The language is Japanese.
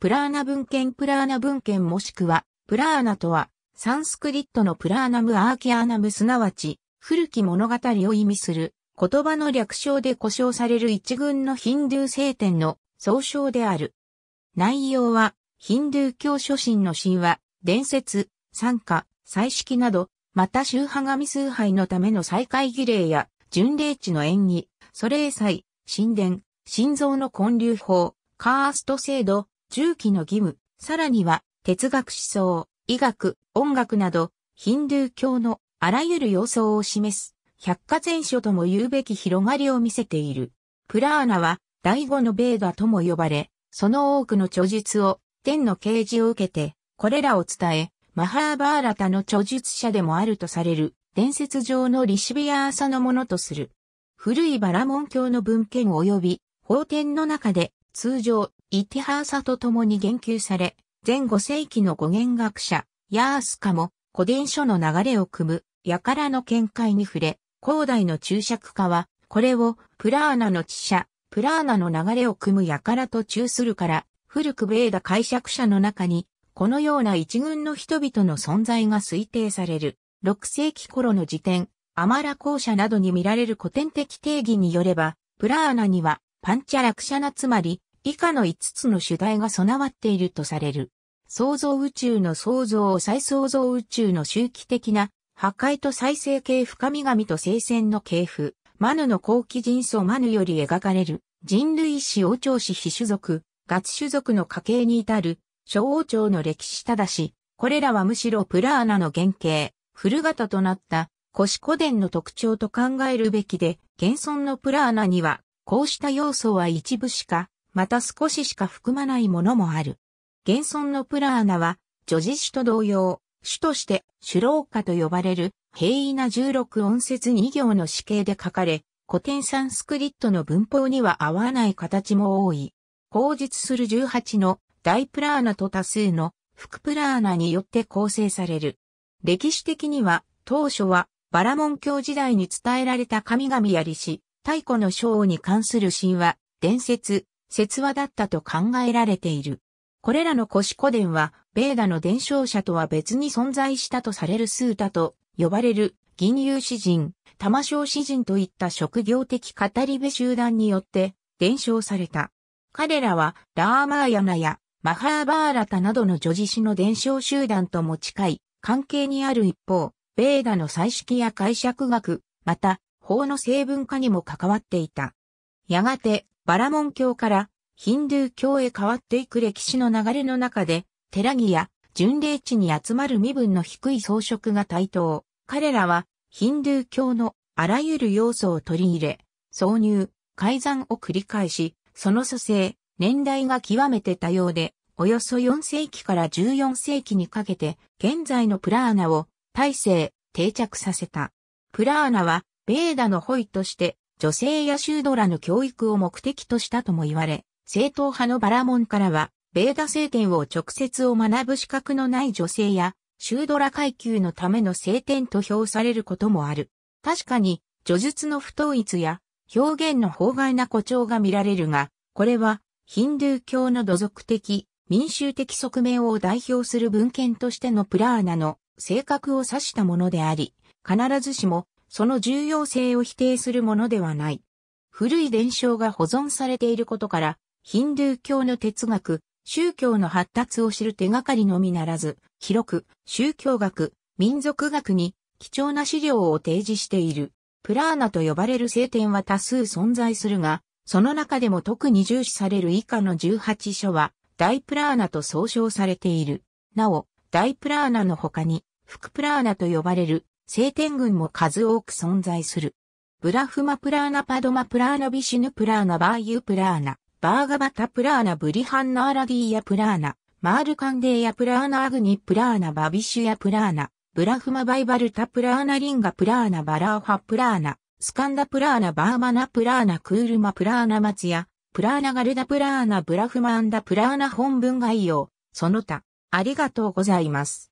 プラーナ文献プラーナ文献もしくは、プラーナとは、サンスクリットのプラーナムアーキアナムすなわち、古き物語を意味する、言葉の略称で呼称される一群のヒンドゥー聖典の総称である。内容は、ヒンドゥー教初心の神話、伝説、参加、彩式など、また宗派神崇拝のための再会儀礼や、巡礼地の演技、祖霊祭、神殿、心臓の混流法、カースト制度、重機の義務、さらには哲学思想、医学、音楽などヒンドゥー教のあらゆる様相を示す百科全書とも言うべき広がりを見せている。プラーナは第五のベーダとも呼ばれ、その多くの著述を天の啓示を受けて、これらを伝え、マハーバーラタの著述者でもあるとされる伝説上のリシビアーサのものとする。古いバラモン教の文献及び法典の中で通常イティハーサと共に言及され、前5世紀の語源学者、ヤースカも古伝書の流れを組む、やからの見解に触れ、広大の注釈家は、これをプラーナの知者、プラーナの流れを組むやからと中するから、古くベーダ解釈者の中に、このような一群の人々の存在が推定される。6世紀頃の時点、アマラ校舎などに見られる古典的定義によれば、プラーナには、パンチャラクシャナつまり、以下の5つの主題が備わっているとされる。創造宇宙の創造を再創造宇宙の周期的な破壊と再生系深み神と聖戦の系譜、マヌの後期人相マヌより描かれる人類史王朝史非種族、ガチ種族の家系に至る小王朝の歴史ただし、これらはむしろプラーナの原型、古型となった腰古伝の特徴と考えるべきで、現存のプラーナにはこうした要素は一部しかまた少ししか含まないものもある。現存のプラーナは、女子詩と同様、主として主老化と呼ばれる平易な16音節2行の詩形で書かれ、古典サンスクリットの文法には合わない形も多い。口述する18の大プラーナと多数の副プラーナによって構成される。歴史的には当初はバラモン教時代に伝えられた神々やりし、太古の章に関する神話、伝説、説話だったと考えられている。これらの古古伝は、ベーダの伝承者とは別に存在したとされるスータと呼ばれる、銀融詩人、玉章詩人といった職業的語り部集団によって伝承された。彼らは、ラーマーヤナやマハーバーラタなどの女子詩の伝承集団とも近い関係にある一方、ベーダの彩色や解釈学、また、法の成分化にも関わっていた。やがて、バラモン教からヒンドゥー教へ変わっていく歴史の流れの中で、寺木や巡礼地に集まる身分の低い装飾が台頭。彼らはヒンドゥー教のあらゆる要素を取り入れ、挿入、改ざんを繰り返し、その蘇生、年代が極めて多様で、およそ4世紀から14世紀にかけて、現在のプラーナを大勢定着させた。プラーナは、ベーダのホイとして女性やシュードラの教育を目的としたとも言われ、正統派のバラモンからは、ベーダ聖典を直接を学ぶ資格のない女性や、シュードラ階級のための聖典と評されることもある。確かに、叙述の不統一や、表現の法外な誇張が見られるが、これは、ヒンドゥー教の土俗的、民衆的側面を代表する文献としてのプラーナの性格を指したものであり、必ずしもその重要性を否定するものではない。古い伝承が保存されていることから、ヒンドゥー教の哲学、宗教の発達を知る手がかりのみならず、広く、宗教学、民族学に貴重な資料を提示している。プラーナと呼ばれる聖典は多数存在するが、その中でも特に重視される以下の18書は、大プラーナと総称されている。なお、大プラーナの他に、副プラーナと呼ばれる聖天群も数多く存在する。ブラフマプラーナパドマプラーナビシュヌプラーナバーユープラーナ、バーガバタプラーナブリハンナーラディーヤプラーナ、マールカンデーヤプラーナアグニプラーナバビシュヤプラーナ、ブラフマバイバルタプラーナリンガプラーナバラーファプラーナ、スカンダプラーナバーマナプラーナクールマプラーナマツヤ、プラーナガルダプラーナブラフマンダプラーナ本文概要、その他、ありがとうございます。